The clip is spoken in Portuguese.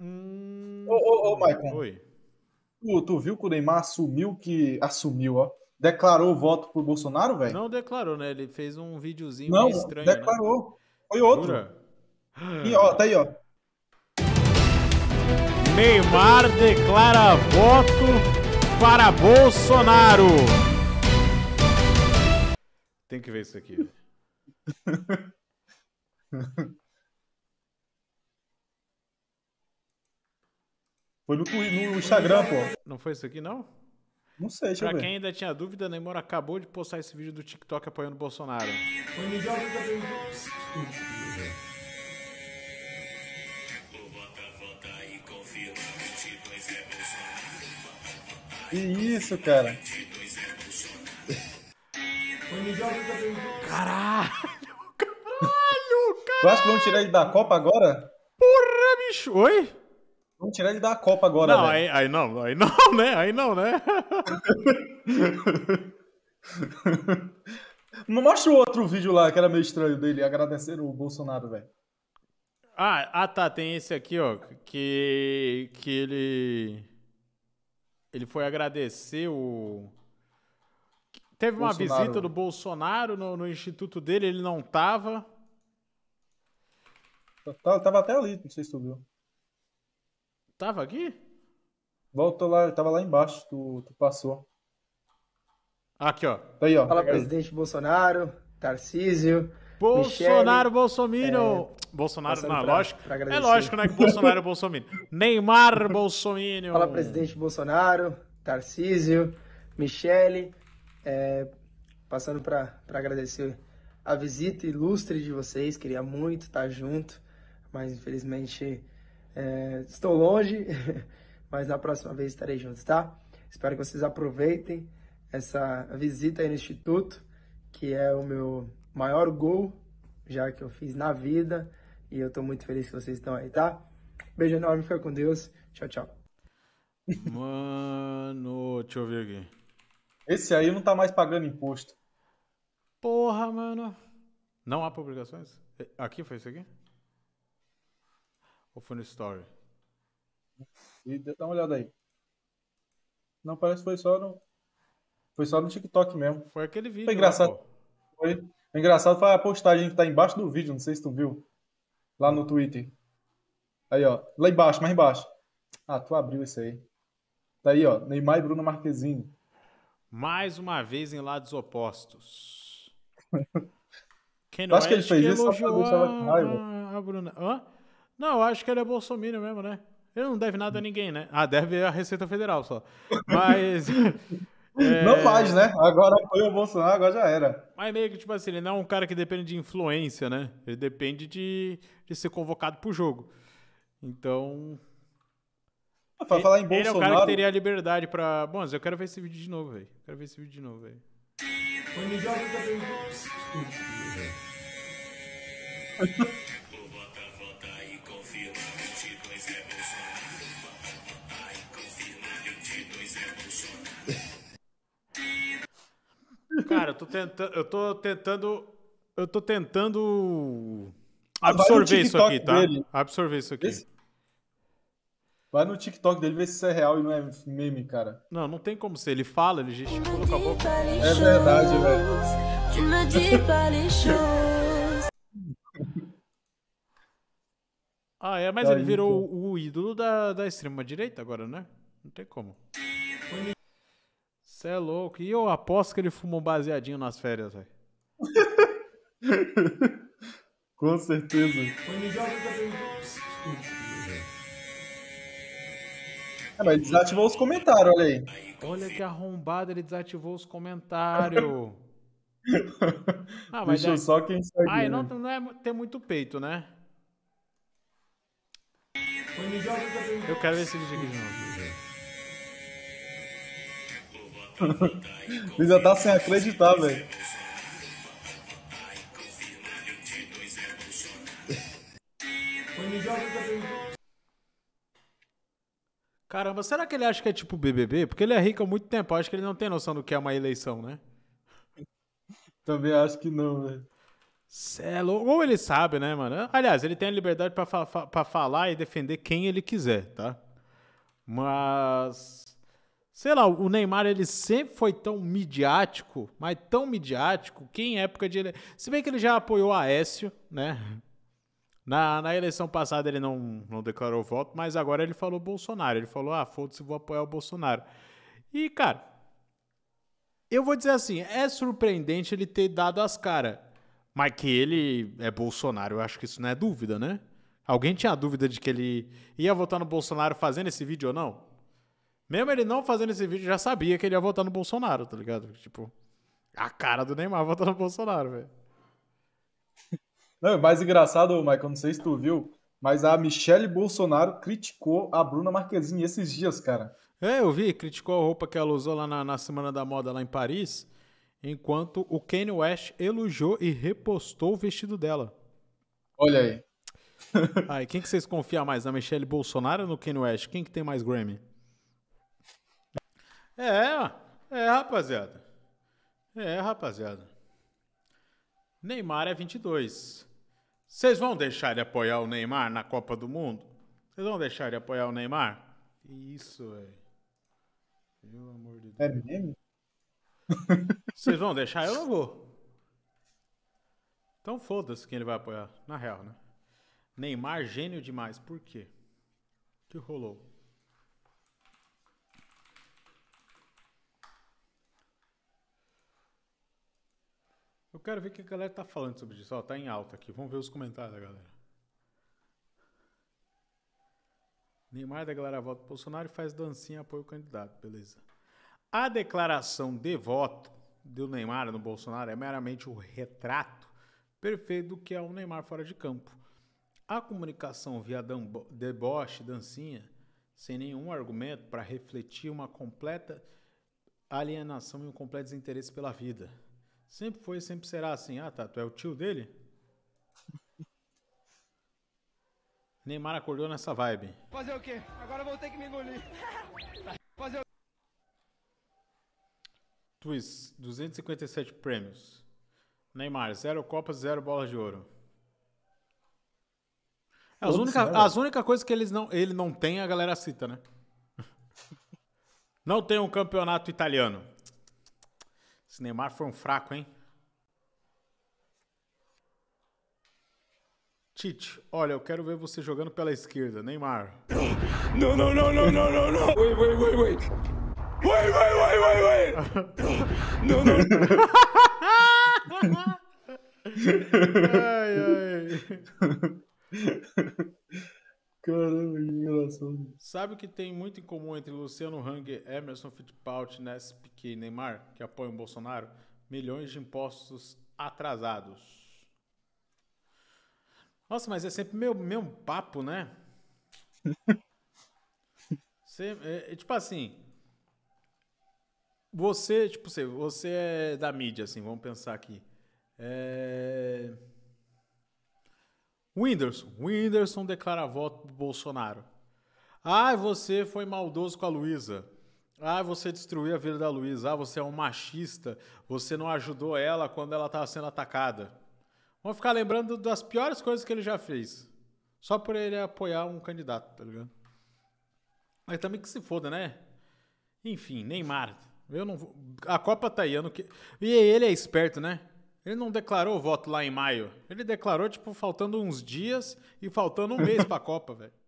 Hum... Ô, ô, ô, hum. Maicon. Oi. Tu, tu viu que o Neymar assumiu que. Assumiu, ó. Declarou o voto pro Bolsonaro, velho? Não declarou, né? Ele fez um videozinho Não, estranho. Né? Declarou. Né? Foi outro. E ó, tá aí, ó. Neymar declara voto para Bolsonaro. Tem que ver isso aqui. Né? Foi no, no Instagram, pô. Não foi isso aqui, não? Não sei, deixa pra eu ver. quem ainda tinha dúvida, Neymar acabou de postar esse vídeo do TikTok apoiando o Bolsonaro. que isso, cara? Caralho, caralho, caralho! Tu acha que vão tirar ele da Copa agora? Porra, bicho! Oi? Vamos tirar ele da Copa agora, Não, aí, aí, não, aí não, né? Aí não, né? Mostra o outro vídeo lá que era meio estranho dele agradecer o Bolsonaro, velho. Ah, ah, tá, tem esse aqui, ó, que que ele ele foi agradecer o Teve uma Bolsonaro. visita do Bolsonaro no, no, instituto dele, ele não tava. Tá, tava até ali, não sei se tu viu. Tava aqui? Voltou lá, tava lá embaixo, tu, tu passou. Aqui, ó. Tá aí, ó. Fala, presidente Bolsonaro, Tarcísio. Bolsonaro, Michele, bolsonaro É... Bolsonaro, não, pra, lógico. Pra é lógico, né? Que Bolsonaro é Bolsonaro. Neymar Bolsonaro. Fala, presidente Bolsonaro, Tarcísio, Michele. É... Passando para agradecer a visita ilustre de vocês. Queria muito estar junto, mas infelizmente é, estou longe, mas na próxima vez estarei juntos, tá? Espero que vocês aproveitem essa visita aí no Instituto, que é o meu maior gol já que eu fiz na vida. E eu tô muito feliz que vocês estão aí, tá? Beijo enorme, fica com Deus. Tchau, tchau. Mano, deixa eu ver aqui. Esse aí não tá mais pagando imposto. Porra, mano. Não há publicações? Aqui foi isso aqui? ou foi no Story? E dá uma olhada aí. Não, parece que foi só no. Foi só no TikTok mesmo. Foi aquele vídeo. Foi engraçado. Lá, foi... O é engraçado foi a postagem que tá embaixo do vídeo, não sei se tu viu. Lá no Twitter. Aí, ó. Lá embaixo, mais embaixo. Ah, tu abriu isso aí. Tá aí, ó. Neymar e Bruno Marquezine. Mais uma vez em lados opostos. Quem não acho que ele fez que isso só A Bruna. Hã? Não, eu acho que ele é bolsominion mesmo, né? Ele não deve nada a ninguém, né? Ah, deve a Receita Federal só. Mas. é... Não faz, né? Agora foi o Bolsonaro, agora já era. Mas meio que, tipo assim, ele não é um cara que depende de influência, né? Ele depende de, de ser convocado pro jogo. Então. Ah, pra falar em Bolsonaro. Ele é o cara que teria a liberdade pra. Bom, eu quero ver esse vídeo de novo, velho. Quero ver esse vídeo de novo, velho. tô tentando. Eu tô tentando. Eu tô tentando. Absorver isso aqui, tá? Dele. Absorver isso aqui. Vai no TikTok dele ver se isso é real e não é meme, cara. Não, não tem como ser. Ele fala, ele gesticula com a boca. É verdade, velho. ah, é, mas tá ele aí, virou então. o ídolo da, da extrema direita agora, né? Não tem como. Você é louco. E eu aposto que ele fumou baseadinho nas férias, velho. Com certeza. É, mas desativou os comentários, olha aí. Olha que arrombado, ele desativou os comentários. ah, mas Deixa é... só quem segue. Ah, né? não, não é ter muito peito, né? Eu quero ver esse vídeo aqui de novo. Ele já tá sem acreditar, velho. Caramba, será que ele acha que é tipo BBB? Porque ele é rico há muito tempo, acho que ele não tem noção do que é uma eleição, né? Também acho que não, velho. Celo, é ou ele sabe, né, mano? Aliás, ele tem a liberdade para fa falar e defender quem ele quiser, tá? Mas Sei lá, o Neymar ele sempre foi tão midiático, mas tão midiático que em época de ele... se bem que ele já apoiou a Aécio, né? Na, na eleição passada ele não, não declarou voto, mas agora ele falou Bolsonaro. Ele falou: "Ah, foda-se, vou apoiar o Bolsonaro". E cara, eu vou dizer assim, é surpreendente ele ter dado as caras, mas que ele é Bolsonaro, eu acho que isso não é dúvida, né? Alguém tinha dúvida de que ele ia votar no Bolsonaro fazendo esse vídeo ou não? Mesmo ele não fazendo esse vídeo, já sabia que ele ia votar no Bolsonaro, tá ligado? Tipo, a cara do Neymar votar no Bolsonaro, velho. Não, o mais engraçado, Michael, não sei se tu viu, mas a Michelle Bolsonaro criticou a Bruna Marquezine esses dias, cara. É, eu vi, criticou a roupa que ela usou lá na, na Semana da Moda lá em Paris, enquanto o Kanye West elogiou e repostou o vestido dela. Olha aí. Aí, quem que vocês confiam mais, na Michelle Bolsonaro ou no Kanye West? Quem que tem mais Grammy? É, é, rapaziada. É, rapaziada. Neymar é 22. Vocês vão deixar ele apoiar o Neymar na Copa do Mundo? Vocês vão deixar ele apoiar o Neymar? isso, velho. Pelo amor de Deus. É mesmo? Vocês vão deixar? Eu não vou. Então foda-se quem ele vai apoiar. Na real, né? Neymar, gênio demais. Por quê? O que rolou? quero ver o que a galera tá falando sobre isso. Ó, tá em alta aqui. Vamos ver os comentários da galera. Neymar da galera vota Bolsonaro e faz dancinha apoio o candidato, beleza. A declaração de voto do Neymar no Bolsonaro é meramente o retrato perfeito do que é o Neymar fora de campo. A comunicação via deboche, dancinha, sem nenhum argumento para refletir uma completa alienação e um completo desinteresse pela vida. Sempre foi, sempre será assim. Ah, tá. Tu é o tio dele? Neymar acordou nessa vibe. Fazer o quê? Agora vou ter que me engolir. Fazer o Twist, 257 prêmios. Neymar, zero copas, zero bolas de ouro. As únicas as única coisas que eles não, ele não tem, a galera cita, né? Não tem um campeonato italiano. Esse Neymar foi um fraco, hein? Tite, olha, eu quero ver você jogando pela esquerda, Neymar. Não, não, não, não, não, não, não. Wait, wait, wait, wait. Wait, wait, wait, wait, wait. não, não. Sabe o que tem muito em comum entre Luciano Hang, Emerson Fittipaldi, Ness Piquet e Neymar, que apoiam o Bolsonaro? Milhões de impostos atrasados. Nossa, mas é sempre meu mesmo papo, né? é, é, tipo assim, você, tipo você, você é da mídia, assim, vamos pensar aqui. É... Whindersson. Whindersson declara voto pro Bolsonaro. Ah, você foi maldoso com a Luísa. Ah, você destruiu a vida da Luísa. Ah, você é um machista. Você não ajudou ela quando ela estava sendo atacada. Vamos ficar lembrando das piores coisas que ele já fez. Só por ele apoiar um candidato, tá ligado? Mas também que se foda, né? Enfim, Neymar. Eu não vou... A Copa tá aí. E ele é esperto, né? Ele não declarou o voto lá em maio. Ele declarou, tipo, faltando uns dias e faltando um mês pra Copa, velho.